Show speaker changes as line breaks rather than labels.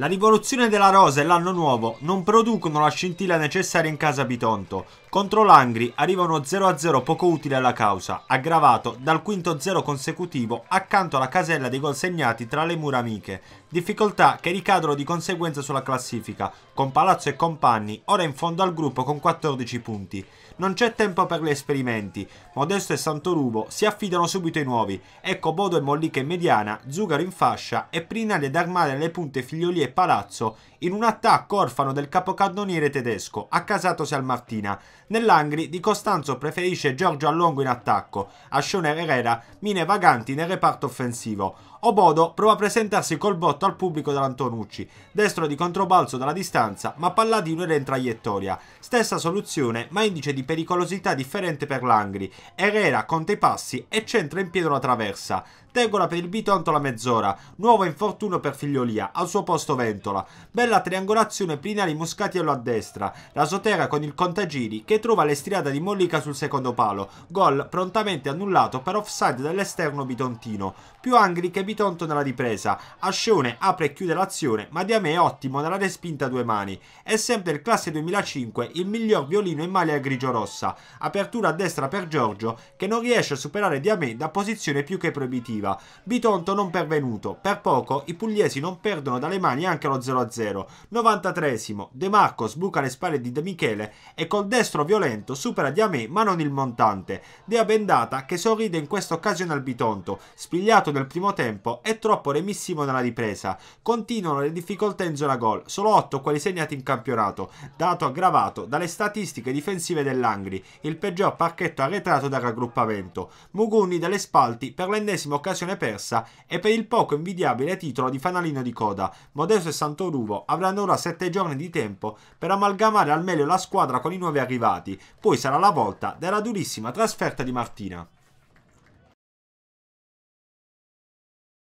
La rivoluzione della rosa e l'anno nuovo non producono la scintilla necessaria in casa Bitonto. Contro l'Angri arriva uno 0-0 poco utile alla causa, aggravato dal quinto 0 consecutivo accanto alla casella dei gol segnati tra le mura amiche. Difficoltà che ricadono di conseguenza sulla classifica, con Palazzo e compagni ora in fondo al gruppo con 14 punti. Non c'è tempo per gli esperimenti, Modesto e Santorubo si affidano subito ai nuovi. Ecco Bodo e Mollica in mediana, Zugaro in fascia e Prinali e Darmale alle punte Figlioli figliolie Palazzo in un attacco orfano del capocannoniere tedesco, accasatosi al Martina. Nell'Angri Di Costanzo preferisce Giorgio Allongo in attacco, a Schoner Herrera mine vaganti nel reparto offensivo. Obodo prova a presentarsi col botto al pubblico dall'Antonucci, destro di controbalzo dalla distanza, ma Palladino era in traiettoria. Stessa soluzione, ma indice di pericolosità differente per l'Angri. Herrera conta i passi e centra in piedi la traversa. Tegola per il Bitontola mezz'ora. Nuovo infortunio per Figliolia. Al suo posto Ventola. Bella triangolazione Plinari Muscatiello a destra. La Sotera con il Contagiri che trova l'estriata di Mollica sul secondo palo. Gol prontamente annullato per offside dell'esterno bitontino. Più angri che Bitonto nella ripresa. Ascione apre e chiude l'azione ma Diame è ottimo nella respinta a due mani. È sempre il classe 2005 il miglior violino in maglia grigio-rossa. Apertura a destra per Giorgio che non riesce a superare Diame da posizione più che proibitiva offensiva. Bitonto non pervenuto. Per poco i pugliesi non perdono dalle mani anche lo 0-0. 93esimo. De Marco sbuca le spalle di De Michele e col destro violento supera Diame ma non il montante. Dea Bendata che sorride in questa occasione al Bitonto, spigliato nel primo tempo e troppo remissimo nella ripresa. Continuano le difficoltà in zona gol, solo 8 quelli segnati in campionato, dato aggravato dalle statistiche difensive dell'Angri, il peggior parchetto arretrato dal raggruppamento. Mugunni dalle spalti per l'ennesimo occasione occasione persa e per il poco invidiabile titolo di fanalino di coda, Modesto e Santoruvo avranno ora 7 giorni di tempo per amalgamare al meglio la squadra con i nuovi arrivati, poi sarà la volta della durissima trasferta di Martina.